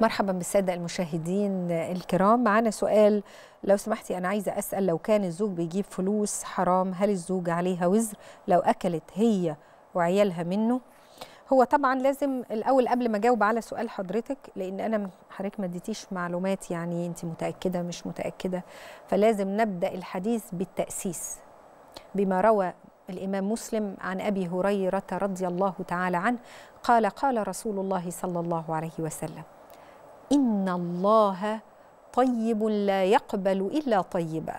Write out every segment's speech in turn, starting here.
مرحبا بالسادة المشاهدين الكرام معنا سؤال لو سمحتي أنا عايزة أسأل لو كان الزوج بيجيب فلوس حرام هل الزوج عليها وزر لو أكلت هي وعيالها منه هو طبعا لازم الأول قبل ما أجاوب على سؤال حضرتك لأن أنا حضرتك ما اديتيش معلومات يعني أنت متأكدة مش متأكدة فلازم نبدأ الحديث بالتأسيس بما روى الإمام مسلم عن أبي هريرة رضي الله تعالى عنه قال قال رسول الله صلى الله عليه وسلم إن الله طيب لا يقبل إلا طيبا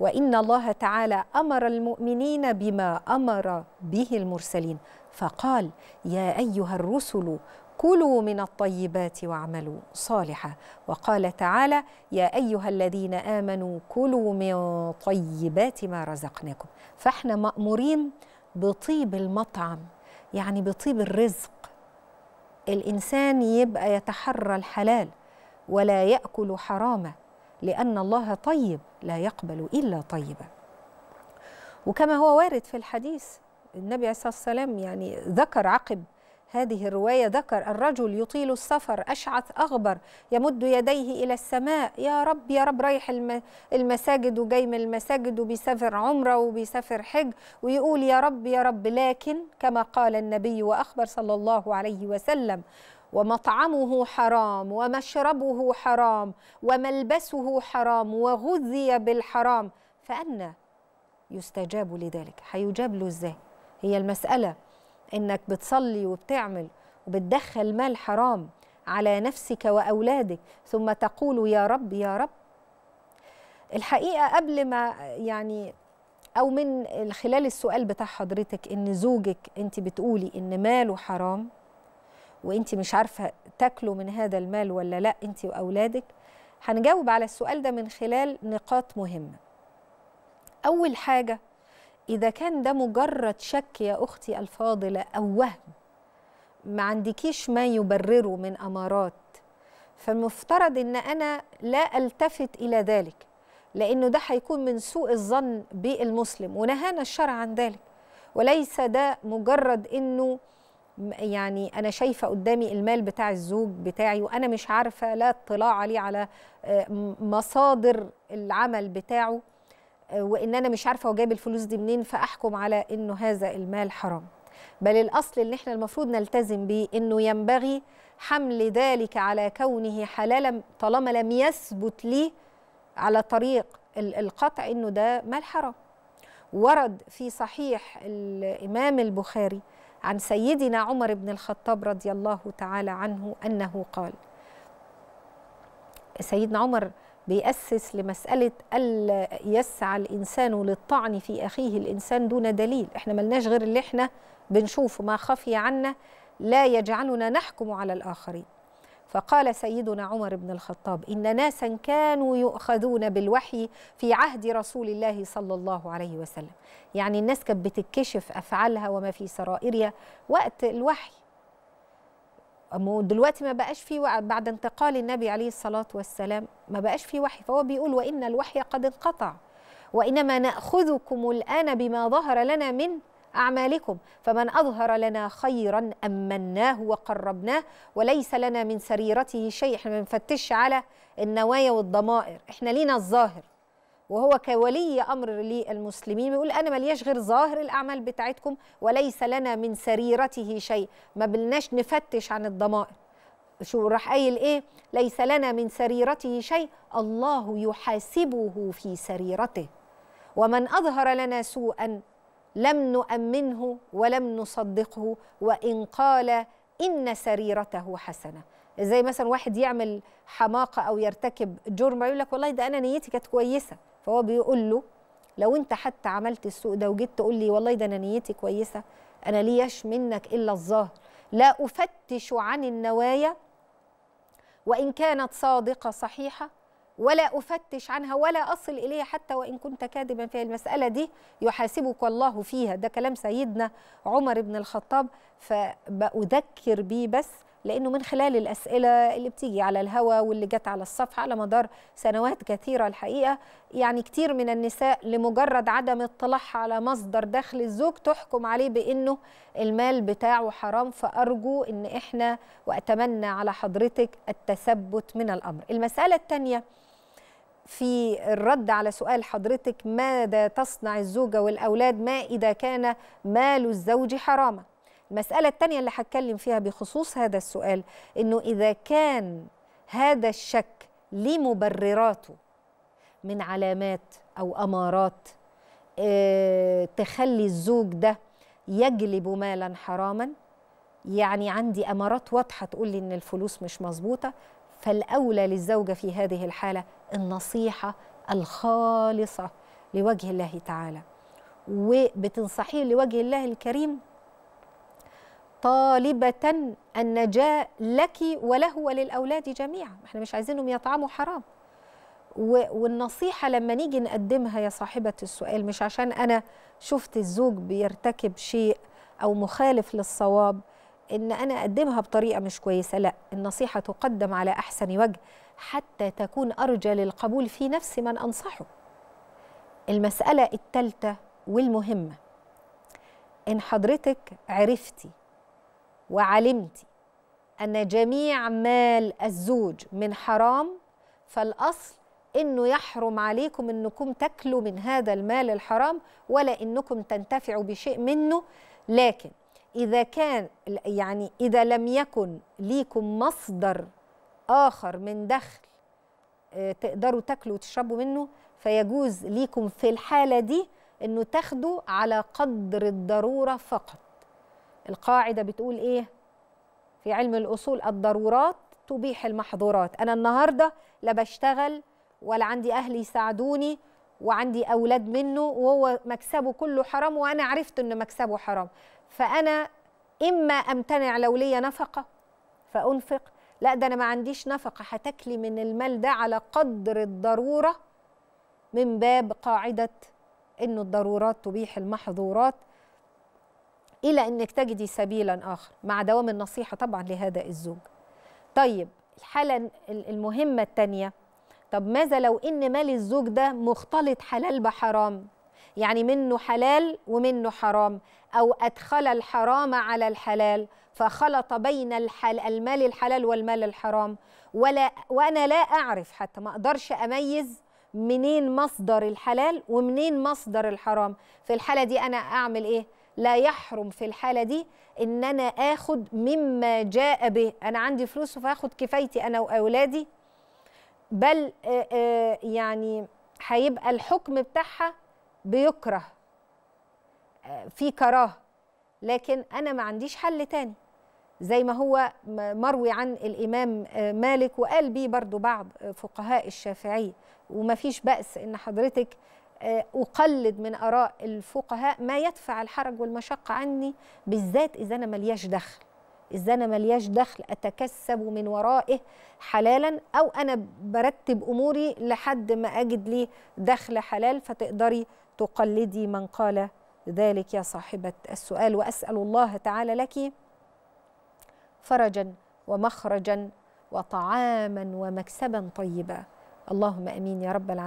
وإن الله تعالى أمر المؤمنين بما أمر به المرسلين فقال يا أيها الرسل كلوا من الطيبات واعملوا صالحا وقال تعالى يا ايها الذين امنوا كلوا من طيبات ما رزقناكم فاحنا مامورين بطيب المطعم يعني بطيب الرزق الإنسان يبقى يتحرى الحلال ولا يأكل حراما لأن الله طيب لا يقبل إلا طيبا وكما هو وارد في الحديث النبي عليه الصلاة والسلام يعني ذكر عقب هذه الرواية ذكر الرجل يطيل السفر أشعث أغبر يمد يديه إلى السماء يا رب يا رب رايح المساجد وجاي من المساجد وبيسافر عمرة وبيسافر حج ويقول يا رب يا رب لكن كما قال النبي وأخبر صلى الله عليه وسلم ومطعمه حرام ومشربه حرام وملبسه حرام وغذي بالحرام فأنا يستجاب لذلك هيجاب له ازاي هي المسألة انك بتصلي وبتعمل وبتدخل مال حرام على نفسك واولادك ثم تقول يا رب يا رب الحقيقه قبل ما يعني او من خلال السؤال بتاع حضرتك ان زوجك انت بتقولي ان ماله حرام وانت مش عارفه تاكلوا من هذا المال ولا لا انت واولادك هنجاوب على السؤال ده من خلال نقاط مهمه اول حاجه إذا كان ده مجرد شك يا أختي الفاضلة أو وهم ما عندكيش ما يبرره من أمارات فالمفترض إن أنا لا ألتفت إلى ذلك لأنه ده هيكون من سوء الظن بالمسلم ونهانا الشرع عن ذلك وليس ده مجرد إنه يعني انا شايفه قدامي المال بتاع الزوج بتاعي وانا مش عارفه لا اطلاع عليه على آه، مصادر العمل بتاعه وان انا مش عارفه وجايب الفلوس دي منين فاحكم على انه هذا المال حرام بل الاصل اللي احنا المفروض نلتزم بيه انه ينبغي حمل ذلك على كونه حلالا طالما لم يثبت لي على طريق القطع انه ده مال حرام ورد في صحيح الامام البخاري عن سيدنا عمر بن الخطاب رضي الله تعالى عنه انه قال سيدنا عمر بيأسس لمسألة ألا يسعى الإنسان للطعن في أخيه الإنسان دون دليل إحنا ملناش غير اللي إحنا بنشوفه ما خفي عنا لا يجعلنا نحكم على الآخرين فقال سيدنا عمر بن الخطاب إن ناسا كانوا يؤخذون بالوحي في عهد رسول الله صلى الله عليه وسلم يعني الناس كانت بتكشف أفعالها وما في سرائرها وقت الوحي دلوقتي ما بقاش في بعد انتقال النبي عليه الصلاة والسلام ما بقاش في وحي فهو بيقول وإن الوحي قد انقطع وإنما نأخذكم الآن بما ظهر لنا من أعمالكم فمن أظهر لنا خيرا أمناه وقربناه وليس لنا من سريرته شيء احنا ما بنفتش على النوايا والضمائر احنا لينا الظاهر وهو كولي امر للمسلمين بيقول انا ماليش غير ظاهر الاعمال بتاعتكم وليس لنا من سريرته شيء ما بلناش نفتش عن الضمائر شو راح قايل ايه ليس لنا من سريرته شيء الله يحاسبه في سريرته ومن اظهر لنا سوءا لم نؤمنه ولم نصدقه وان قال ان سريرته حسنه زي مثلا واحد يعمل حماقه او يرتكب جرم يقول لك والله ده انا نيتي كانت كويسه فهو بيقول له لو انت حتى عملت السوء ده وجيت تقول لي والله ده انا نيتي كويسه انا ليش منك الا الظاهر لا افتش عن النوايا وان كانت صادقه صحيحه ولا افتش عنها ولا اصل اليها حتى وان كنت كاذبا في المساله دي يحاسبك الله فيها ده كلام سيدنا عمر بن الخطاب فباذكر بيه بس لانه من خلال الاسئله اللي بتيجي على الهوا واللي جت على الصفحه على مدار سنوات كثيره الحقيقه يعني كتير من النساء لمجرد عدم اطلاعها على مصدر دخل الزوج تحكم عليه بانه المال بتاعه حرام فارجو ان احنا واتمنى على حضرتك التثبت من الامر المساله الثانيه في الرد على سؤال حضرتك ماذا تصنع الزوجه والاولاد ما اذا كان مال الزوج حراما المسألة الثانية اللي هتكلم فيها بخصوص هذا السؤال إنه إذا كان هذا الشك لمبرراته من علامات أو أمارات آه، تخلي الزوج ده يجلب مالا حراما يعني عندي أمارات واضحة تقول لي إن الفلوس مش مظبوطة فالأولى للزوجة في هذه الحالة النصيحة الخالصة لوجه الله تعالى وبتنصحيه لوجه الله الكريم طالبة النجاة لك وله وللأولاد جميعا احنا مش عايزينهم يطعموا حرام والنصيحة لما نيجي نقدمها يا صاحبة السؤال مش عشان أنا شفت الزوج بيرتكب شيء أو مخالف للصواب إن أنا أقدمها بطريقة مش كويسة لا النصيحة تقدم على أحسن وجه حتى تكون أرجى للقبول في نفس من أنصحه المسألة الثالثة والمهمة إن حضرتك عرفتي وعلمت أن جميع مال الزوج من حرام فالأصل إنه يحرم عليكم إنكم تاكلوا من هذا المال الحرام ولا إنكم تنتفعوا بشيء منه لكن إذا كان يعني إذا لم يكن ليكم مصدر آخر من دخل آه، تقدروا تاكلوا وتشربوا منه فيجوز ليكم في الحالة دي إنه تاخدوا على قدر الضرورة فقط القاعدة بتقول إيه؟ في علم الأصول الضرورات تبيح المحظورات أنا النهاردة لا بشتغل ولا عندي أهل يساعدوني وعندي أولاد منه وهو مكسبه كله حرام وأنا عرفت إن مكسبه حرام فأنا إما أمتنع لو ليا نفقة فأنفق لا ده أنا ما عنديش نفقة هتكلي من المال ده على قدر الضرورة من باب قاعدة إنه الضرورات تبيح المحظورات إلى أنك تجدي سبيلا آخر مع دوام النصيحة طبعا لهذا الزوج طيب الحالة المهمة الثانية طب ماذا لو إن مال الزوج ده مختلط حلال بحرام يعني منه حلال ومنه حرام أو أدخل الحرام على الحلال فخلط بين الحل المال الحلال والمال الحرام ولا وأنا لا أعرف حتى ما أقدرش أميز منين مصدر الحلال ومنين مصدر الحرام في الحالة دي أنا أعمل إيه؟ لا يحرم في الحالة دي إن أنا آخد مما جاء به أنا عندي فلوس فآخد كفايتي أنا وأولادي بل يعني هيبقى الحكم بتاعها بيكره في كراهه لكن انا ما عنديش حل تاني زي ما هو مروي عن الامام مالك وقال بيه برضو بعض فقهاء الشافعيه وما فيش باس ان حضرتك آه، اقلد من اراء الفقهاء ما يدفع الحرج والمشقه عني بالذات اذا انا ملياش دخل اذا انا ملياش دخل اتكسب من ورائه حلالا او انا برتب اموري لحد ما اجد لي دخل حلال فتقدري تقلدي من قال ذلك يا صاحبه السؤال واسال الله تعالى لك فرجا ومخرجا وطعاما ومكسبا طيبا اللهم امين يا رب العالمين